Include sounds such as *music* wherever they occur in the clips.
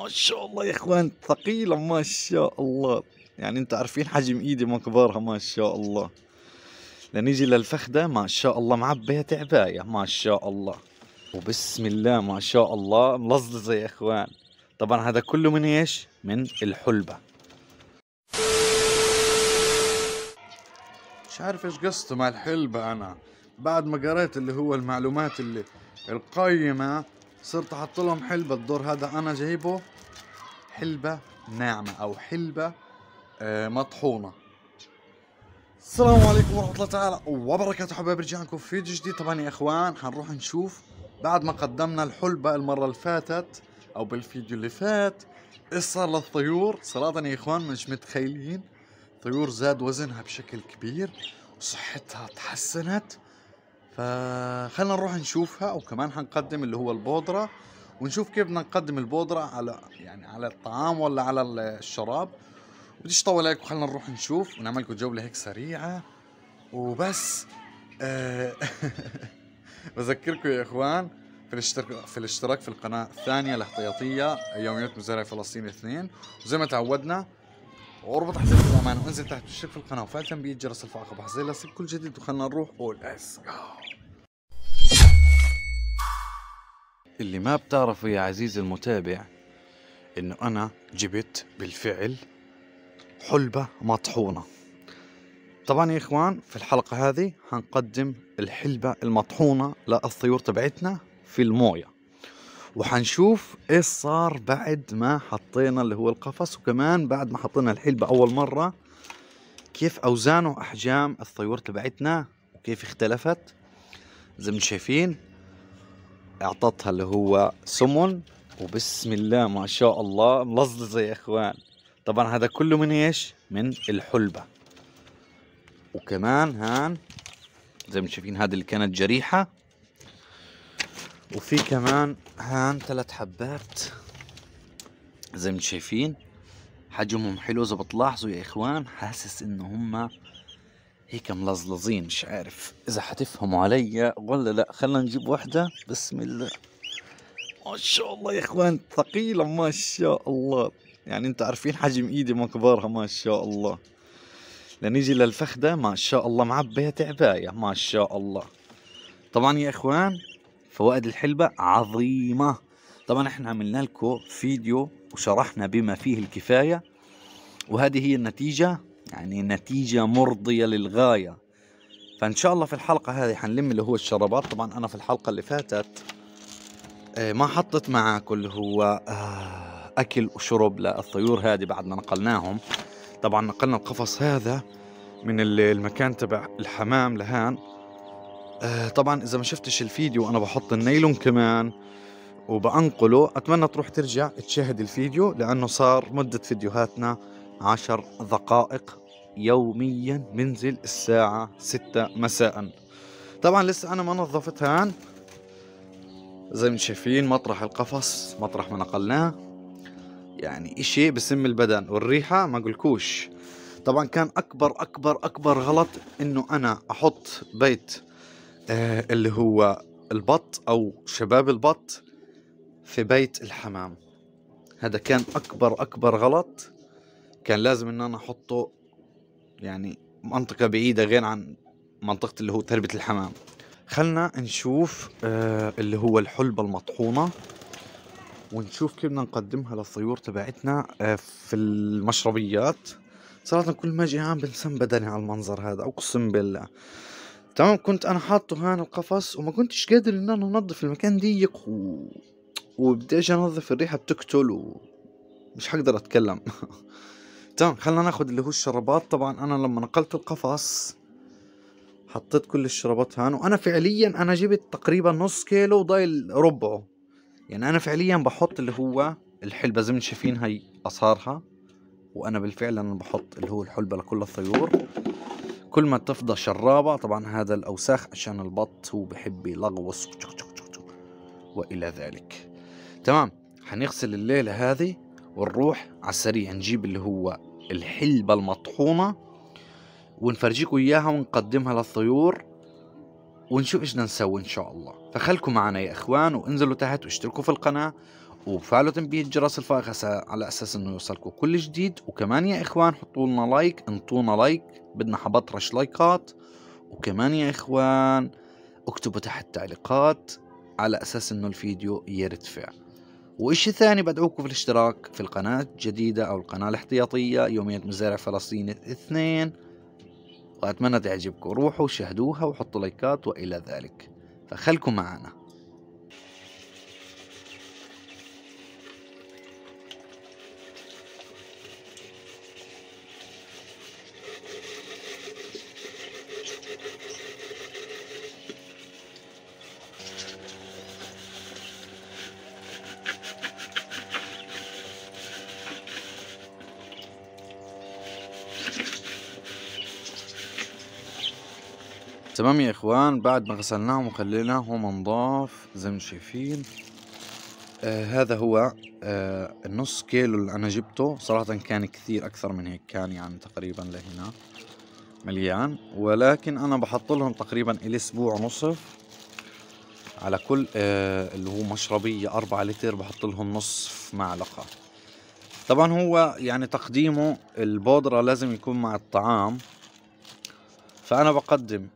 ما شاء الله يا اخوان ثقيلة ما شاء الله يعني انتم عارفين حجم ايدي كبارها ما شاء الله لنيجي للفخدة ما شاء الله معبية عباية ما شاء الله وبسم الله ما شاء الله ملزلزة يا اخوان طبعا هذا كله من ايش؟ من الحلبة مش عارف ايش قصته مع الحلبة انا بعد ما قريت اللي هو المعلومات اللي القيمة صرت احط لهم حلبه الدور هذا انا جايبه حلبه ناعمه او حلبه آه، مطحونه السلام عليكم ورحمة الله تعالى وبركاته حبايب لكم في فيديو جديد طبعا يا اخوان حنروح نشوف بعد ما قدمنا الحلبة المرة اللي فاتت او بالفيديو اللي فات ايش صار للطيور صراحة يا اخوان مش متخيلين طيور زاد وزنها بشكل كبير وصحتها تحسنت فخلنا نروح نشوفها وكمان حنقدم اللي هو البودرة ونشوف كيف بدنا نقدم البودرة على يعني على الطعام ولا على الشراب بديش طول عليكم خلينا نروح نشوف ونعمل لكم جولة هيك سريعة وبس آه، *laughs* بذكركم يا اخوان في الاشتراك في الاشتراك في القناة الثانية الاحتياطية يوميات مزارع فلسطين اثنين وزي ما تعودنا غربة تحديث الامان وانزل تحت واشترك في القناة وفعل تنبيه جرس الفائقة بحصيل لصق كل جديد وخلنا نروح وليتس اللي ما بتعرفه يا عزيزي المتابع انه انا جبت بالفعل حلبة مطحونة طبعا يا اخوان في الحلقة هذه حنقدم الحلبة المطحونة للطيور تبعتنا في الموية وحنشوف ايش صار بعد ما حطينا اللي هو القفص وكمان بعد ما حطينا الحلبة اول مرة كيف اوزان واحجام الطيور تبعتنا وكيف اختلفت زي ما شايفين اعطتها اللي هو سمن وبسم الله ما شاء الله ملزلزة يا اخوان طبعا هذا كله من ايش من الحلبة وكمان هان زي ما شايفين هذه اللي كانت جريحة وفي كمان هان ثلاث حبات زي ما شايفين حجمهم حلو اذا بتلاحظوا يا اخوان حاسس ان هم هيك ملزلزين مش عارف اذا حتفهموا علي ولا لا خلينا نجيب واحدة بسم الله ما شاء الله يا اخوان ثقيلة ما شاء الله يعني انتوا عارفين حجم ايدي ومقبارها ما شاء الله لنيجي للفخدة ما شاء الله معبية تعباية ما شاء الله طبعا يا اخوان فوائد الحلبة عظيمة طبعا احنا عملنا لكم فيديو وشرحنا بما فيه الكفاية وهذه هي النتيجة يعني نتيجة مرضية للغاية فان شاء الله في الحلقة هذه حنلم اللي هو الشرابات طبعا انا في الحلقة اللي فاتت آه، ما حطت معاكم اللي هو آه، اكل وشرب للطيور هذه بعد ما نقلناهم طبعا نقلنا القفص هذا من المكان تبع الحمام لهان آه، طبعا اذا ما شفتش الفيديو انا بحط النيلون كمان وبأنقله أتمنى تروح ترجع تشاهد الفيديو لأنه صار مدة فيديوهاتنا عشر دقائق يوميا منزل الساعة ستة مساء طبعا لسه أنا ما نظفت هان زي ما شايفين مطرح القفص مطرح ما نقلناه يعني إشي بسم البدن والريحة ما قلكوش طبعا كان أكبر أكبر أكبر غلط إنه أنا أحط بيت آه، اللي هو البط أو شباب البط في بيت الحمام هذا كان أكبر أكبر غلط كان لازم إن أنا أحطه يعني منطقة بعيدة غير عن منطقة اللي هو تربة الحمام خلنا نشوف آه، اللي هو الحلبة المطحونة ونشوف كيف بدنا نقدمها للطيور تبعتنا آه، في المشربيات صراحة كل ما اجي عام بنسم بدني على المنظر هذا اقسم بالله تمام كنت انا حاطه هان القفص وما كنتش قادر ان انا انظف المكان ضيق و... وبدي اجي انظف الريحه بتقتل ومش حقدر اتكلم *laughs* تمام خلينا ناخد اللي هو الشرابات طبعا انا لما نقلت القفص حطيت كل الشرابات هان وانا فعليا انا جبت تقريبا نص كيلو ضايل ربعه يعني انا فعليا بحط اللي هو الحلبة زي ما شايفين هي اثارها وانا بالفعل انا بحط اللي هو الحلبة لكل الطيور كل ما تفضى شرابة طبعا هذا الأوساخ عشان البط هو بحب يلغوص وإلى ذلك تمام حنغسل الليلة هذه ونروح على السريع نجيب اللي هو الحلبة المطحونة ونفرجيكم إياها ونقدمها للطيور ونشوف إيش نسوي إن شاء الله فخلكم معنا يا إخوان وانزلوا تحت واشتركوا في القناة وفعلوا تنبيه جرس الفائقة على أساس إنه يوصلكم كل جديد وكمان يا إخوان حطوا لنا لايك انطونا لايك بدنا حبطرش لايكات وكمان يا إخوان اكتبوا تحت تعليقات على أساس إنه الفيديو يرتفع وإشي ثاني بدعوكم في الاشتراك في القناة الجديدة أو القناة الاحتياطية يومية مزارع فلسطين الاثنين وأتمنى تعجبكم روحوا شاهدوها وحطوا لايكات وإلى ذلك فخلكم معنا تمام يا اخوان بعد ما غسلناهم وخليناهم نضاف زي ما شايفين آه هذا هو آه النص كيلو اللي انا جبته صراحة كان كثير اكثر من هيك كان يعني تقريبا لهنا مليان ولكن انا بحط لهم تقريبا اسبوع ونصف على كل آه اللي هو مشربية أربعة لتر بحط لهم نصف معلقة طبعا هو يعني تقديمه البودرة لازم يكون مع الطعام فأنا بقدم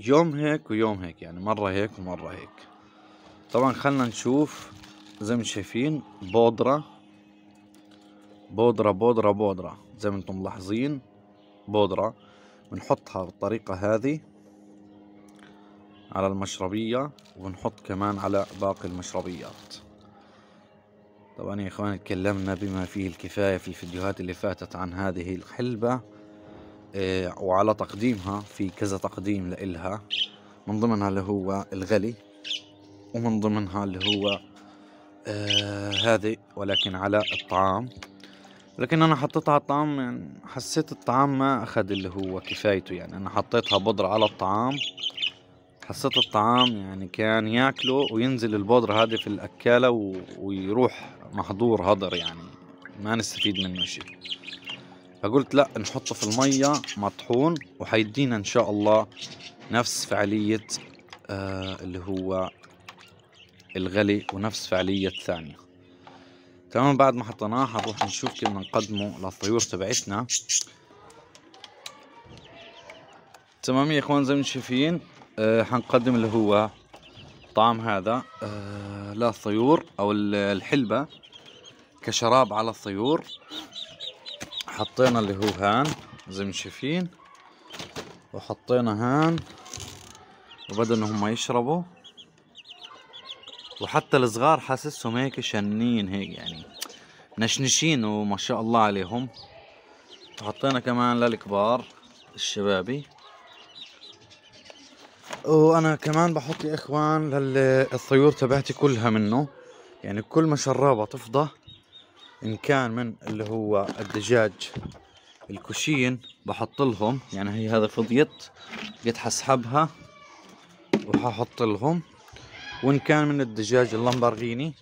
يوم هيك ويوم هيك يعني مرة هيك ومرة هيك طبعا خلنا نشوف زي ما شايفين بودرة بودرة بودرة بودرة زي ما انتم ملاحظين بودرة بنحطها بالطريقة هذه على المشربية وبنحط كمان على باقي المشربيات طبعا يا اخوان تكلمنا بما فيه الكفاية في الفيديوهات اللي فاتت عن هذه الحلبة آه، وعلى تقديمها في كذا تقديم لإلها من ضمنها اللي هو الغلي ومن ضمنها اللي هو آه، هذه ولكن على الطعام لكن انا حطيتها على الطعام يعني حسيت الطعام ما اخذ اللي هو كفايته يعني انا حطيتها بودرة على الطعام حسيت الطعام يعني كان ياكله وينزل البودرة هذه في الاكالة ويروح محظور هدر يعني ما نستفيد منه شيء فقلت لا نحطه في المية مطحون وحيدينا ان شاء الله نفس فعالية آه اللي هو الغلي ونفس فعالية الثانية تمام بعد ما حطيناه حنروح نشوف كيف بدنا نقدمه للطيور تبعتنا تمام يا اخوان زي ما شايفين آه حنقدم اللي هو طعم هذا آه للطيور او الحلبة كشراب على الطيور حطينا اللي هو هان زي ما شايفين وحطينا هان وبدأ انهم يشربوا وحتى الصغار حاسسهم هيك شنين هيك يعني نشنشين وما شاء الله عليهم وحطينا كمان للكبار الشبابي وانا كمان بحط يا اخوان للطيور تبعتي كلها منه يعني كل ما شرابة تفضى ان كان من اللي هو الدجاج الكوشين بحط لهم يعني هي هذا فضيت قد حسحبها وححط لهم وان كان من الدجاج اللامبرغيني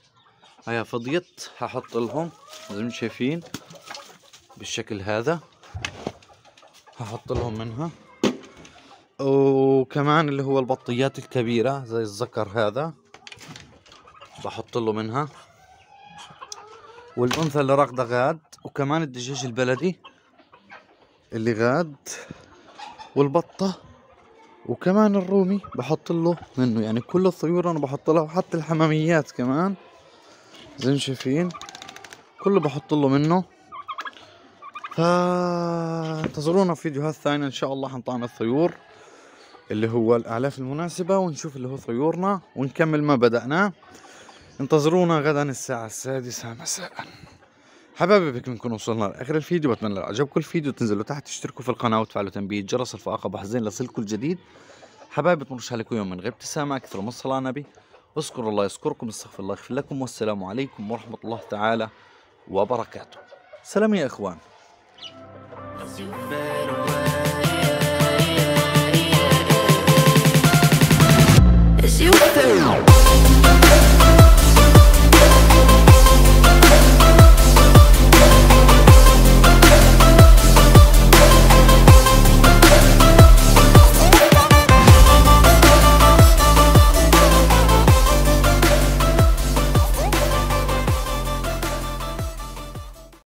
هيا فضيت ححط لهم زي ما شايفين بالشكل هذا ححط لهم منها وكمان اللي هو البطيات الكبيرة زي الزكر هذا بحط له منها والانثى اللي راقده غاد وكمان الدجاج البلدي اللي غاد والبطه وكمان الرومي بحط له منه يعني كل الطيور انا بحط لها وحتى الحماميات كمان زي ما شايفين كله بحط له منه فانتظرونا في فيديوهات ثانيه ان شاء الله حنطعن الطيور اللي هو الاعلاف المناسبه ونشوف اللي هو طيورنا ونكمل ما بدأناه انتظرونا غدا الساعة السادسة مساء حبايبي بكم نكون وصلنا لاخر الفيديو بتمنى لو عجبكم الفيديو تنزلوا تحت تشتركوا في القناه وتفعلوا تنبيه جرس الفائقه بحزين لصل الجديد جديد حبايبي تمرش عليكم يوم من غير ابتسامه اكثر من الصلاه نبي اذكروا الله يذكركم استغفر الله يغفر لكم والسلام عليكم ورحمه الله تعالى وبركاته سلام يا اخوان you